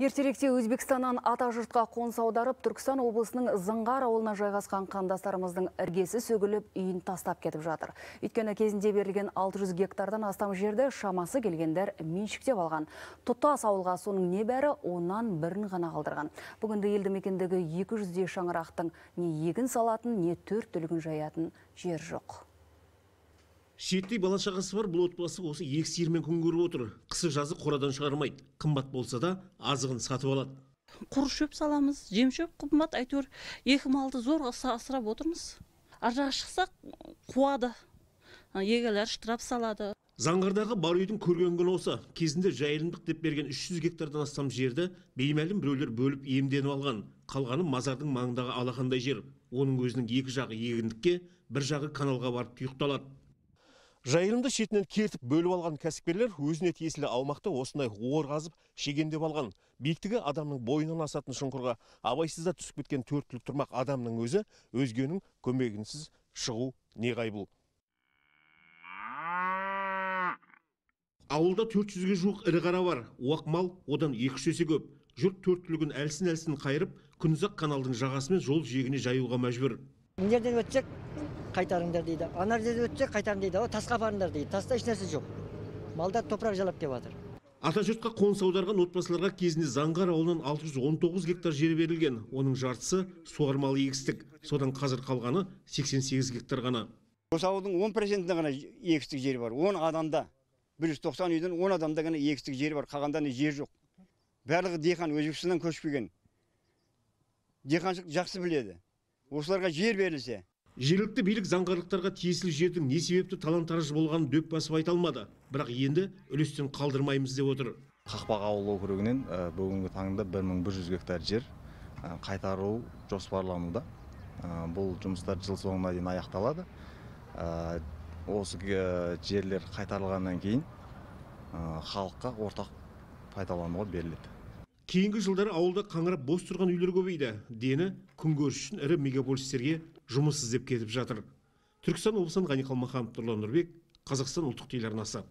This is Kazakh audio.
Ертеректе Өзбекстаннан ата жұртқа қоныс аударып, Түркістан облысының Зыңғар ауылына жайғасқан қандастарымыздың іргесі сөгіліп, үйін тастап кетіп жатыр. Өйткені кезінде берілген 600 гектардан астам жерді шамасы келгендер меншіктеп алған. Тұтас ауылға соның небәрі бәрі оннан бірін ғана қалдырған. Бүгінде елді мекендегі 200-де шаңырақтың не егін салатын, не төрт түлігін жаятын жер жоқ шиеттей бала шағасы бар бұл отбасы осы екі сиырмен күн көріп отыр қысы жазы қорадан шығармайды қымбат болса да азығын сатып алады құр шөп саламыз жем шөп қымбат әйтеуір екі малды зорға асырап отырмыз ар жағы шықсақ қуады егелер штраф салады заңғардағы бар үйдің көрген күні осы кезінде жайылымдық деп берген 300 гектардан астам жерді беймәлім біреулер бөліп иемденіп алған қалғаны мазардың маңындағы алақандай жер оның өзінің екі жағы егіндікке бір жағы каналға барып тұйықталады жайылымды шетінен кертіп бөліп алған кәсіпкерлер өзіне тиесілі аумақты осындай ор қазып шегендеп алған биіктігі адамның бойынан асатын шұңқырға абайсызда түсіп кеткен төрт түлік тұрмақ адамның өзі өзгенің көмегінсіз шығу неғайбыл ауылда 400-ге жуық ірі қара бар уақ мал одан екі үш көп жұрт төрт түлігін әлсін әлсін қайырып күнзақ каналдың жағасымен жол жиегіне жаюға мәжбүр мына өтсек қайтарыңдар дейді ана жерде өтсе қайтарың дейді ал тасқа апарыңдар дейді таста ешнәрсе жоқ малдар топырақ жалап келіп жатыр атажұртқа қоныс аударған отбасыларға кезінде заңғар ауылынан 619 гектар жер берілген оның жартысы суармалы егістік содан қазір қалғаны 88 гектар ғана осы ауылдың он процентінде ғана егістік жер бар он адамда бір жүз тоқсан үйден он адамда ғана егістік жері бар қалғанда жер жоқ барлығы диқан өзбекстаннан көшіп келген диқаншылық жақсы біледі осыларға жер берілсе жергілікті билік заңғарлықтарға тиесілі жердің не себепті талан тараж болғанын дөп басып айта алмады бірақ енді үлестен қалдырмаймыз деп отыр қақпақ ауыл округінен бүгінгі таңда жүз гектар жер қайтару жоспарлануда бұл жұмыстар жыл соңына дейін аяқталады осы жерлер қайтарылғаннан кейін халыққа ортақ пайдалануға беріледі кейінгі жылдары ауылда қаңырап бос тұрған үйлер көбейді дені күнкөріс үшін ірі мегаполистерге жұмыс іздеп кетіп жатыр түркістан облысынан ғани қалмаханов нұрлан нұрбек қазақстан ұлттық телеарнасы